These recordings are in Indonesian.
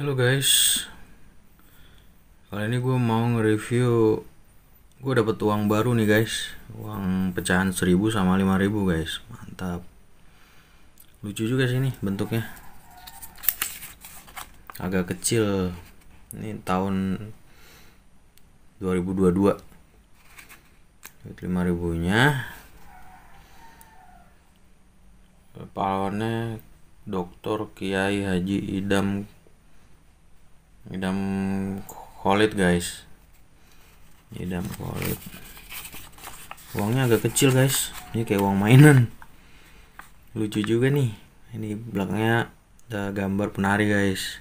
Halo guys Kali ini gue mau nge-review Gue dapet uang baru nih guys Uang pecahan 1000 sama 5000 guys Mantap Lucu juga sih ini bentuknya Agak kecil Ini tahun 2022 Duit 5000 nya Pahlawannya Dr. Kiai Haji Idam idam kolit guys idam kolit uangnya agak kecil guys ini kayak uang mainan lucu juga nih ini belakangnya ada gambar penari guys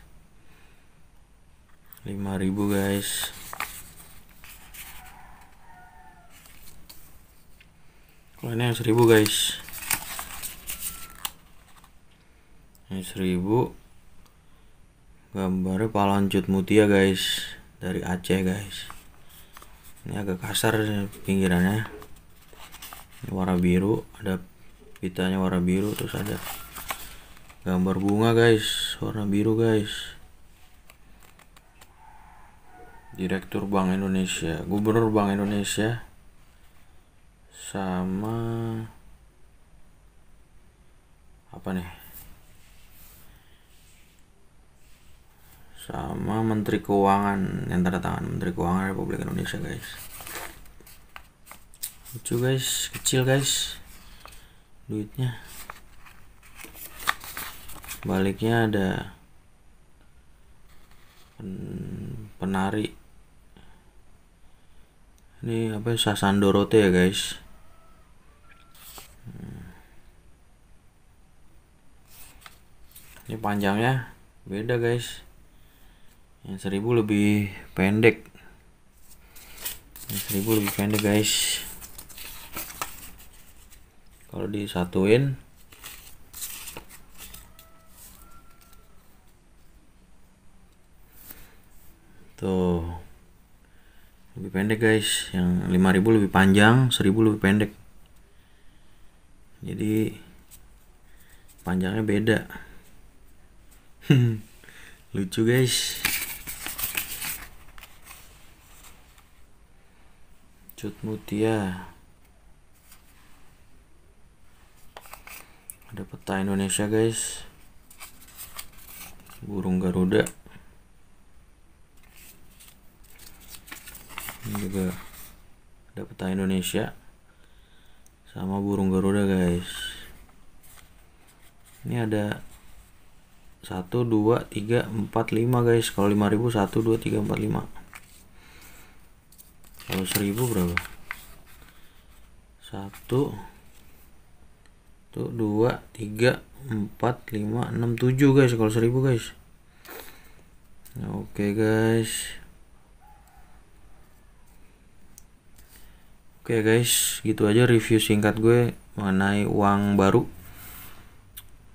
5000 guys kalau ini yang 1000 guys ini 1000 Gambar palanjut mutia guys dari Aceh guys ini agak kasar pinggirannya ini warna biru ada pitanya warna biru terus ada gambar bunga guys warna biru guys Direktur Bank Indonesia, Gubernur Bank Indonesia, sama apa nih? sama Menteri Keuangan yang tanda tangan Menteri Keuangan Republik Indonesia guys lucu guys kecil guys duitnya baliknya ada penari ini apa ya Dorote ya guys hmm. ini panjangnya beda guys yang seribu lebih pendek yang seribu lebih pendek guys kalau disatuin tuh lebih pendek guys yang 5000 lebih panjang 1000 lebih pendek jadi panjangnya beda lucu guys Cut Mutia. Ada peta Indonesia, guys. Burung Garuda. Ini juga ada peta Indonesia sama burung Garuda, guys. Ini ada satu dua tiga empat lima guys. Kalau lima ribu satu dua tiga empat lima kalau seribu berapa satu tuh dua tiga empat lima enam tujuh guys kalau seribu guys oke okay, guys oke okay, guys gitu aja review singkat gue mengenai uang baru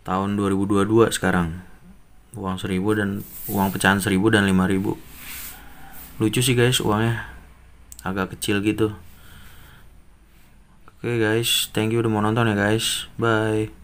tahun 2022 sekarang uang seribu dan uang pecahan seribu dan lima ribu lucu sih guys uangnya agak kecil gitu oke okay guys thank you udah mau nonton ya guys bye